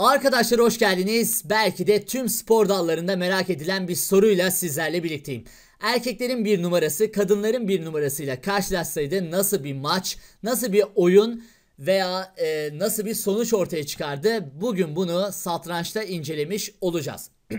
Arkadaşlar hoş geldiniz. Belki de tüm spor dallarında merak edilen bir soruyla sizlerle birlikteyim. Erkeklerin bir numarası kadınların bir numarasıyla karşılaşsaydı nasıl bir maç, nasıl bir oyun veya e, nasıl bir sonuç ortaya çıkardı? Bugün bunu satrançta incelemiş olacağız.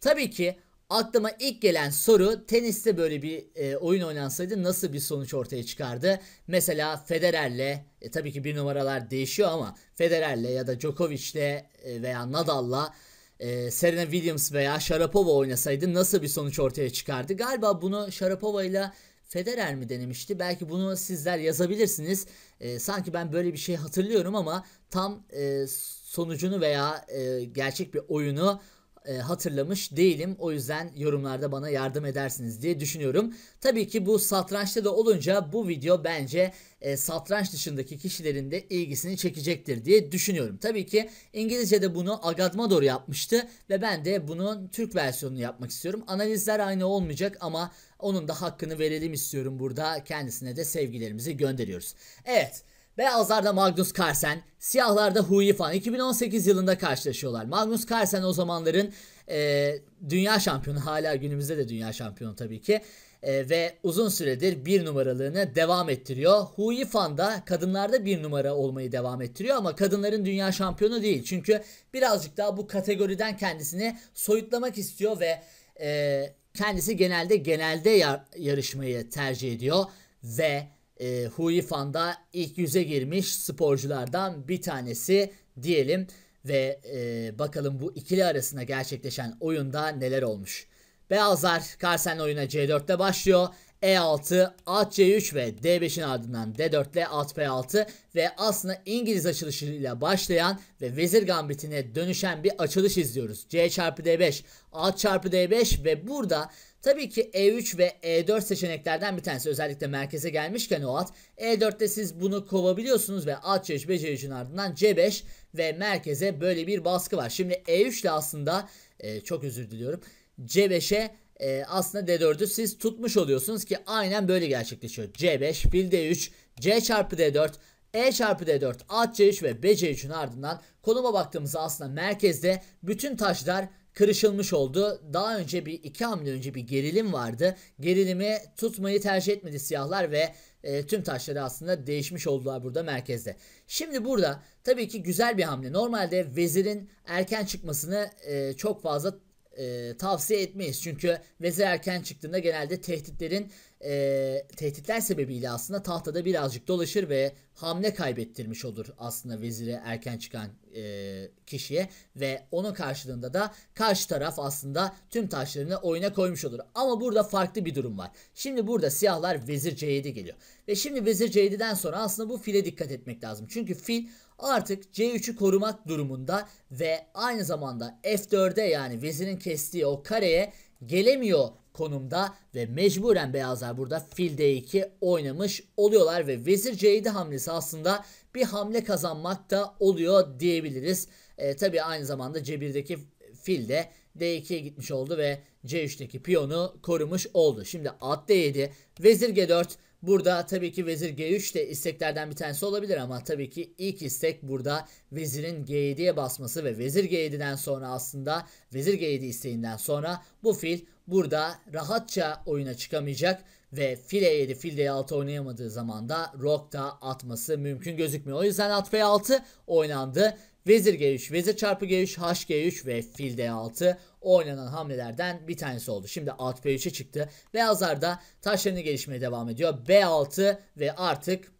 Tabii ki Aklıma ilk gelen soru teniste böyle bir e, oyun oynansaydı nasıl bir sonuç ortaya çıkardı? Mesela Federer'le e, tabii ki bir numaralar değişiyor ama Federer'le ya da Djokovic'le e, veya Nadal'la e, Serena Williams veya Sharapova oynasaydı nasıl bir sonuç ortaya çıkardı? Galiba bunu Sharapova ile Federer mi denemişti? Belki bunu sizler yazabilirsiniz. E, sanki ben böyle bir şey hatırlıyorum ama tam e, sonucunu veya e, gerçek bir oyunu e, hatırlamış değilim. O yüzden yorumlarda bana yardım edersiniz diye düşünüyorum. Tabii ki bu satrançta da olunca bu video bence e, satranç dışındaki kişilerin de ilgisini çekecektir diye düşünüyorum. Tabii ki İngilizce'de bunu Agadmador yapmıştı ve ben de bunun Türk versiyonunu yapmak istiyorum. Analizler aynı olmayacak ama onun da hakkını verelim istiyorum burada. Kendisine de sevgilerimizi gönderiyoruz. Evet. Beyazlarda Magnus Carlsen, siyahlarda Hui Fan. 2018 yılında karşılaşıyorlar. Magnus Carlsen o zamanların e, dünya şampiyonu. Hala günümüzde de dünya şampiyonu tabii ki. E, ve uzun süredir bir numaralığını devam ettiriyor. Hui Fan da kadınlarda bir numara olmayı devam ettiriyor ama kadınların dünya şampiyonu değil. Çünkü birazcık daha bu kategoriden kendisini soyutlamak istiyor ve e, kendisi genelde genelde yar- yarışmayı tercih ediyor ve e, Hui Fan'da ilk yüze girmiş sporculardan bir tanesi diyelim ve e, bakalım bu ikili arasında gerçekleşen oyunda neler olmuş. Beyazlar Carlsen oyuna C4'te başlıyor. E6, at C3 ve D5'in ardından D4 ile at P6 ve aslında İngiliz açılışıyla başlayan ve vezir gambitine dönüşen bir açılış izliyoruz. C çarpı D5, at çarpı D5 ve burada Tabii ki E3 ve E4 seçeneklerden bir tanesi özellikle merkeze gelmişken o at. E4'te siz bunu kovabiliyorsunuz ve at C3 ve C3'ün ardından C5 ve merkeze böyle bir baskı var. Şimdi E3 ile aslında e, çok özür diliyorum. C5'e e, aslında D4'ü siz tutmuş oluyorsunuz ki aynen böyle gerçekleşiyor. C5, fil D3, C çarpı D4, e çarpı D4, at C3 ve B C3'ün ardından konuma baktığımızda aslında merkezde bütün taşlar kırışılmış oldu. Daha önce bir iki hamle önce bir gerilim vardı. Gerilimi tutmayı tercih etmedi siyahlar ve e, tüm taşları aslında değişmiş oldular burada merkezde. Şimdi burada tabii ki güzel bir hamle. Normalde vezirin erken çıkmasını e, çok fazla e, tavsiye etmeyiz. Çünkü vezir erken çıktığında genelde tehditlerin e, tehditler sebebiyle aslında tahtada birazcık dolaşır ve hamle kaybettirmiş olur aslında vezire erken çıkan e, kişiye ve onun karşılığında da karşı taraf aslında tüm taşlarını oyuna koymuş olur. Ama burada farklı bir durum var. Şimdi burada siyahlar vezir c7 geliyor. Ve şimdi vezir c7'den sonra aslında bu file dikkat etmek lazım. Çünkü fil artık C3'ü korumak durumunda ve aynı zamanda F4'e yani vezirin kestiği o kareye gelemiyor konumda ve mecburen beyazlar burada fil d2 oynamış oluyorlar ve vezir c7 hamlesi aslında bir hamle kazanmak da oluyor diyebiliriz. E, tabii aynı zamanda c1'deki fil de d2'ye gitmiş oldu ve c3'teki piyonu korumuş oldu. Şimdi at d7, vezir g4 Burada tabii ki vezir G3 de isteklerden bir tanesi olabilir ama tabii ki ilk istek burada vezirin G7'ye basması ve vezir G7'den sonra aslında vezir G7 isteğinden sonra bu fil burada rahatça oyuna çıkamayacak ve fil e7 fil d6 oynayamadığı zaman da rok da atması mümkün gözükmüyor. O yüzden at f6 oynandı Vezir G3, Vezir çarpı G3, H G3 ve Fil D6 oynanan hamlelerden bir tanesi oldu. Şimdi at P3'e çıktı. Beyazlar da taşlarını gelişmeye devam ediyor. B6 ve artık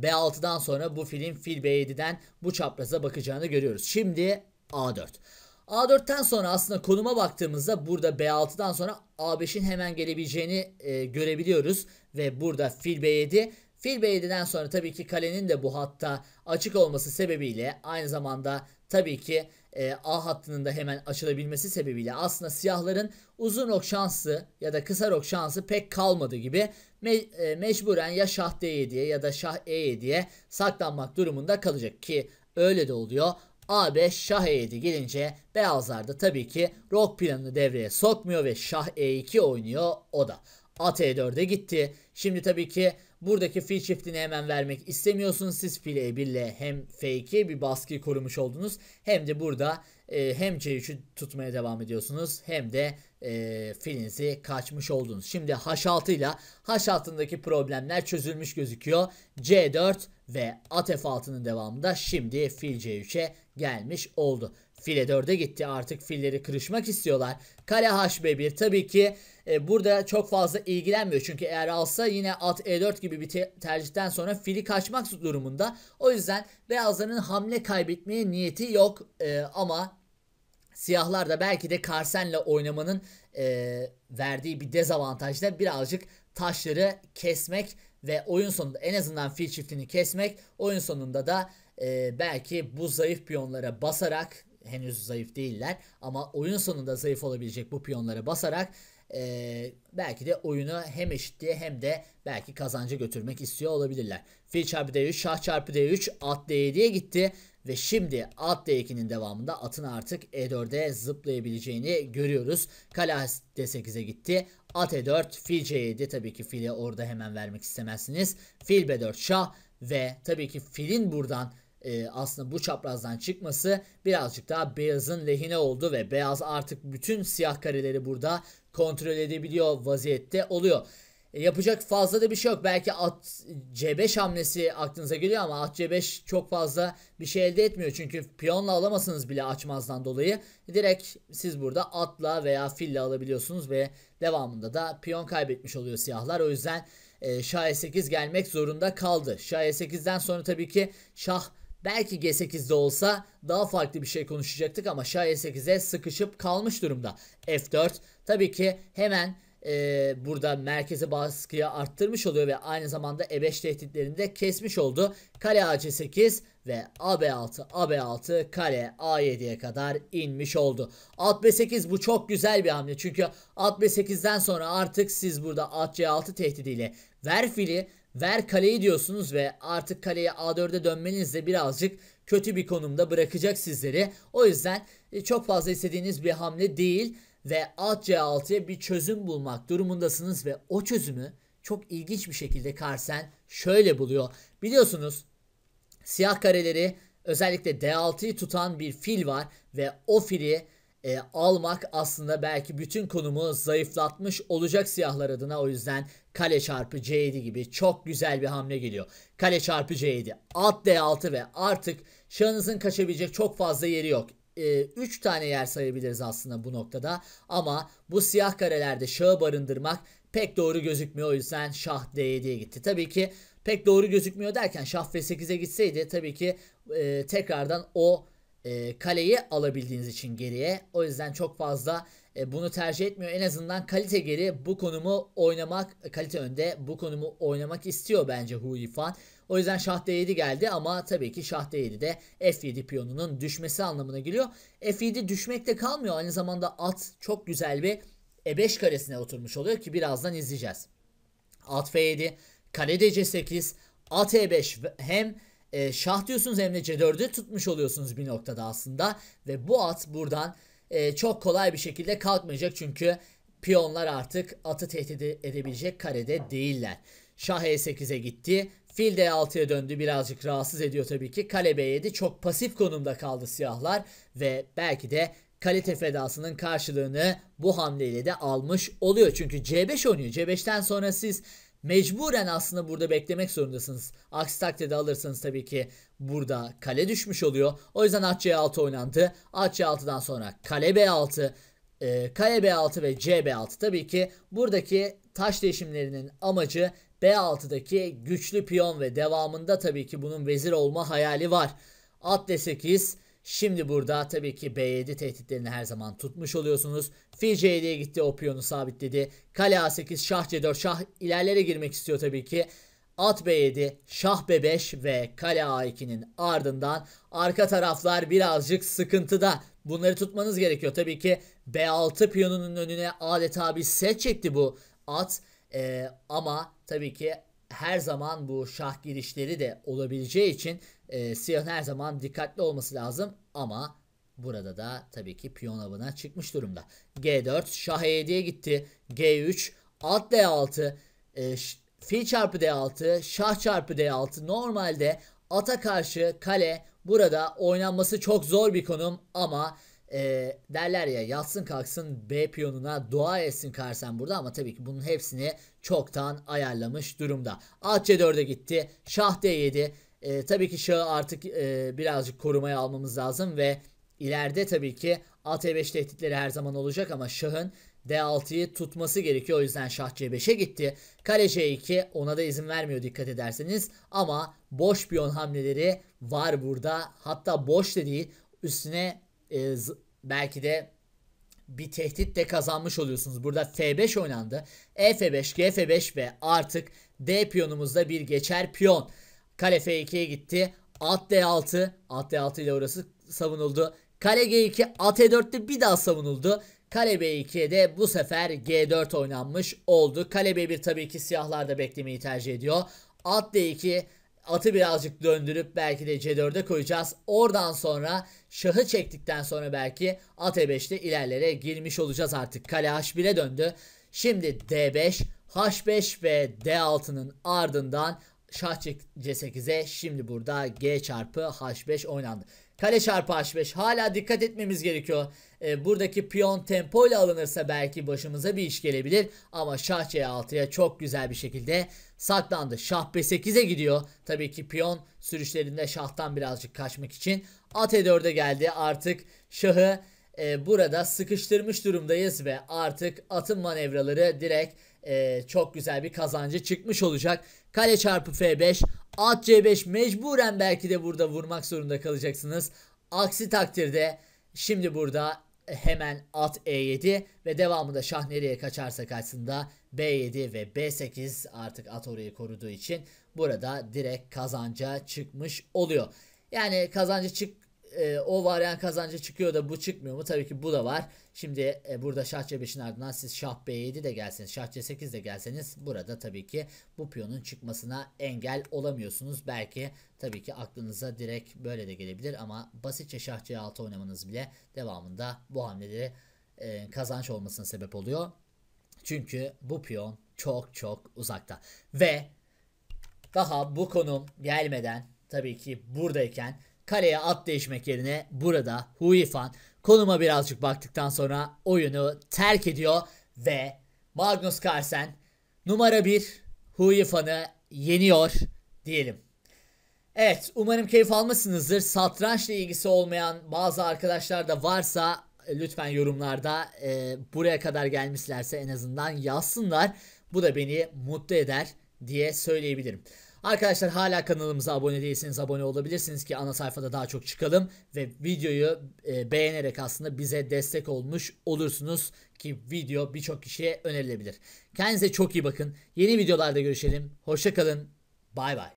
B6'dan sonra bu filin fil B7'den bu çapraza bakacağını görüyoruz. Şimdi A4. A4'ten sonra aslında konuma baktığımızda burada B6'dan sonra A5'in hemen gelebileceğini e, görebiliyoruz. Ve burada fil B7 Fil Beyli'den sonra tabii ki kalenin de bu hatta açık olması sebebiyle aynı zamanda tabii ki e, A hattının da hemen açılabilmesi sebebiyle aslında siyahların uzun ok şansı ya da kısa ok şansı pek kalmadı gibi me, e, mecburen ya şah D7'ye ya da şah E7'ye saklanmak durumunda kalacak ki öyle de oluyor. A5 şah E7 gelince beyazlar da tabii ki rok planını devreye sokmuyor ve şah E2 oynuyor o da. At E4'e gitti. Şimdi tabii ki Buradaki fil çiftini hemen vermek istemiyorsunuz. Siz file 1 ile hem fake'i bir baskı korumuş oldunuz. Hem de burada e, hem C3'ü tutmaya devam ediyorsunuz. Hem de e, filinizi kaçmış oldunuz. Şimdi H6 ile H6'ndaki problemler çözülmüş gözüküyor. C4 ve at F6'nın devamında şimdi fil C3'e gelmiş oldu. File 4'e gitti artık filleri kırışmak istiyorlar. Kale HB1 tabii ki e, burada çok fazla ilgilenmiyor. Çünkü eğer alsa yine at e4 gibi bir te- tercihten sonra fili kaçmak durumunda. O yüzden beyazların hamle kaybetmeye niyeti yok. E, ama siyahlar da belki de Karsen'le oynamanın e, verdiği bir dezavantajla birazcık taşları kesmek ve oyun sonunda en azından fil çiftini kesmek oyun sonunda da e, belki bu zayıf piyonlara basarak henüz zayıf değiller ama oyun sonunda zayıf olabilecek bu piyonlara basarak e, belki de oyunu hem eşit diye hem de belki kazancı götürmek istiyor olabilirler. Fil çarpı D3, şah çarpı D3, at D7'ye gitti. Ve şimdi at D2'nin devamında atın artık E4'e zıplayabileceğini görüyoruz. Kale D8'e gitti. At E4, fil C7 tabii ki file orada hemen vermek istemezsiniz. Fil B4 şah ve tabii ki filin buradan e, aslında bu çaprazdan çıkması birazcık daha beyazın lehine oldu ve beyaz artık bütün siyah kareleri burada kontrol edebiliyor vaziyette oluyor. E, yapacak fazla da bir şey yok. Belki at C5 hamlesi aklınıza geliyor ama at C5 çok fazla bir şey elde etmiyor. Çünkü piyonla alamazsınız bile açmazdan dolayı. Direkt siz burada atla veya fille alabiliyorsunuz ve devamında da piyon kaybetmiş oluyor siyahlar. O yüzden e, şah E8 gelmek zorunda kaldı. Şah E8'den sonra tabii ki şah Belki G8'de olsa daha farklı bir şey konuşacaktık ama Şah E8'e sıkışıp kalmış durumda. F4 tabii ki hemen e, burada merkeze baskıyı arttırmış oluyor ve aynı zamanda E5 tehditlerini de kesmiş oldu. Kale AC8 ve AB6 AB6 kale A7'ye kadar inmiş oldu. At B8 bu çok güzel bir hamle çünkü at B8'den sonra artık siz burada at C6 tehdidiyle verfili Ver kaleyi diyorsunuz ve artık kaleye A4'e de birazcık kötü bir konumda bırakacak sizleri. O yüzden e, çok fazla istediğiniz bir hamle değil ve alt C6'ya bir çözüm bulmak durumundasınız ve o çözümü çok ilginç bir şekilde Karsen şöyle buluyor. Biliyorsunuz siyah kareleri özellikle D6'yı tutan bir fil var ve o fili e, almak aslında belki bütün konumu zayıflatmış olacak siyahlar adına. O yüzden kale çarpı c7 gibi çok güzel bir hamle geliyor. Kale çarpı c7 at d6 ve artık şahınızın kaçabilecek çok fazla yeri yok. 3 e, tane yer sayabiliriz aslında bu noktada ama bu siyah karelerde şahı barındırmak pek doğru gözükmüyor o yüzden şah d7'ye gitti. Tabii ki pek doğru gözükmüyor derken şah f8'e gitseydi tabii ki e, tekrardan o e, kaleyi alabildiğiniz için geriye. O yüzden çok fazla e, bunu tercih etmiyor. En azından kalite geri bu konumu oynamak, kalite önde bu konumu oynamak istiyor bence Hu Yifan. O yüzden şah d7 geldi ama tabii ki şah d7 de f7 piyonunun düşmesi anlamına geliyor. f7 düşmekte kalmıyor. Aynı zamanda at çok güzel bir e5 karesine oturmuş oluyor ki birazdan izleyeceğiz. At f7, kale de c8, at e5 hem e, şah diyorsunuz hem de C4'ü tutmuş oluyorsunuz bir noktada aslında. Ve bu at buradan e, çok kolay bir şekilde kalkmayacak çünkü piyonlar artık atı tehdit edebilecek karede değiller. Şah E8'e gitti. Fil D6'ya döndü birazcık rahatsız ediyor tabii ki. Kale B7 çok pasif konumda kaldı siyahlar ve belki de kalite fedasının karşılığını bu hamleyle de almış oluyor. Çünkü C5 oynuyor. C5'ten sonra siz Mecburen aslında burada beklemek zorundasınız. Aksi takdirde alırsanız tabii ki burada kale düşmüş oluyor. O yüzden at c6 oynandı. At c6'dan sonra kale b6, e, kale b6 ve c b6 tabii ki buradaki taş değişimlerinin amacı B6'daki güçlü piyon ve devamında tabii ki bunun vezir olma hayali var. At D8 Şimdi burada tabii ki B7 tehditlerini her zaman tutmuş oluyorsunuz. Fil C7'ye gitti o piyonu sabitledi. Kale A8, Şah C4, Şah ilerlere girmek istiyor tabii ki. At B7, Şah B5 ve Kale A2'nin ardından arka taraflar birazcık sıkıntıda. Bunları tutmanız gerekiyor. Tabii ki B6 piyonunun önüne adeta bir set çekti bu at. Ee, ama tabii ki her zaman bu şah girişleri de olabileceği için e, siyahın her zaman dikkatli olması lazım ama burada da tabii ki piyon avına çıkmış durumda. G4 şah E7'ye gitti. G3 alt D6 e, fil çarpı D6 şah çarpı D6 normalde ata karşı kale burada oynanması çok zor bir konum ama e, derler ya yatsın kalksın B piyonuna dua etsin Karsen burada ama tabii ki bunun hepsini çoktan ayarlamış durumda. At C4'e gitti. Şah D7. E, tabii ki şahı artık e, birazcık korumaya almamız lazım ve ileride tabii ki AT5 tehditleri her zaman olacak ama şahın D6'yı tutması gerekiyor. O yüzden şah C5'e gitti. Kale C2 ona da izin vermiyor dikkat ederseniz. Ama boş piyon hamleleri var burada. Hatta boş da değil. Üstüne e, belki de bir tehdit de kazanmış oluyorsunuz. Burada F5 oynandı. E f 5 GF5 ve artık D piyonumuzda bir geçer piyon. Kale F2'ye gitti. At D6. At D6 ile orası savunuldu. Kale G2 at E4'te bir daha savunuldu. Kale B2'ye de bu sefer G4 oynanmış oldu. Kale B1 tabii ki siyahlarda beklemeyi tercih ediyor. At D2 atı birazcık döndürüp belki de C4'e koyacağız. Oradan sonra şahı çektikten sonra belki at E5'te ilerlere girmiş olacağız artık. Kale H1'e döndü. Şimdi D5, H5 ve D6'nın ardından Şah C8'e şimdi burada G çarpı H5 oynandı. Kale çarpı H5 hala dikkat etmemiz gerekiyor. E, buradaki piyon tempoyla alınırsa belki başımıza bir iş gelebilir. Ama Şah C6'ya çok güzel bir şekilde saklandı. Şah B8'e gidiyor. Tabii ki piyon sürüşlerinde şahtan birazcık kaçmak için. At E4'e geldi artık şahı e, burada sıkıştırmış durumdayız ve artık atın manevraları direkt e, çok güzel bir kazancı çıkmış olacak. Kale çarpı F5 at C5 mecburen belki de burada vurmak zorunda kalacaksınız. Aksi takdirde şimdi burada hemen at E7 ve devamında şah nereye kaçarsa kaçsın da B7 ve B8 artık at orayı koruduğu için burada direkt kazanca çıkmış oluyor. Yani kazancı çık e, o var kazancı çıkıyor da bu çıkmıyor mu? Tabii ki bu da var. Şimdi e, burada şah c5'in ardından siz şah b7 de gelseniz, şah c8 de gelseniz burada tabii ki bu piyonun çıkmasına engel olamıyorsunuz. Belki tabii ki aklınıza direkt böyle de gelebilir ama basitçe şah c6 oynamanız bile devamında bu hamleleri e, kazanç olmasına sebep oluyor. Çünkü bu piyon çok çok uzakta. Ve daha bu konum gelmeden tabii ki buradayken kaleye at değişmek yerine burada Huifan konuma birazcık baktıktan sonra oyunu terk ediyor ve Magnus Carlsen numara 1 Huifan'ı yeniyor diyelim. Evet umarım keyif almışsınızdır. Satrançla ilgisi olmayan bazı arkadaşlar da varsa lütfen yorumlarda e, buraya kadar gelmişlerse en azından yazsınlar. Bu da beni mutlu eder diye söyleyebilirim. Arkadaşlar hala kanalımıza abone değilseniz abone olabilirsiniz ki ana sayfada daha çok çıkalım. Ve videoyu e, beğenerek aslında bize destek olmuş olursunuz ki video birçok kişiye önerilebilir. Kendinize çok iyi bakın. Yeni videolarda görüşelim. Hoşça kalın. Bay bay.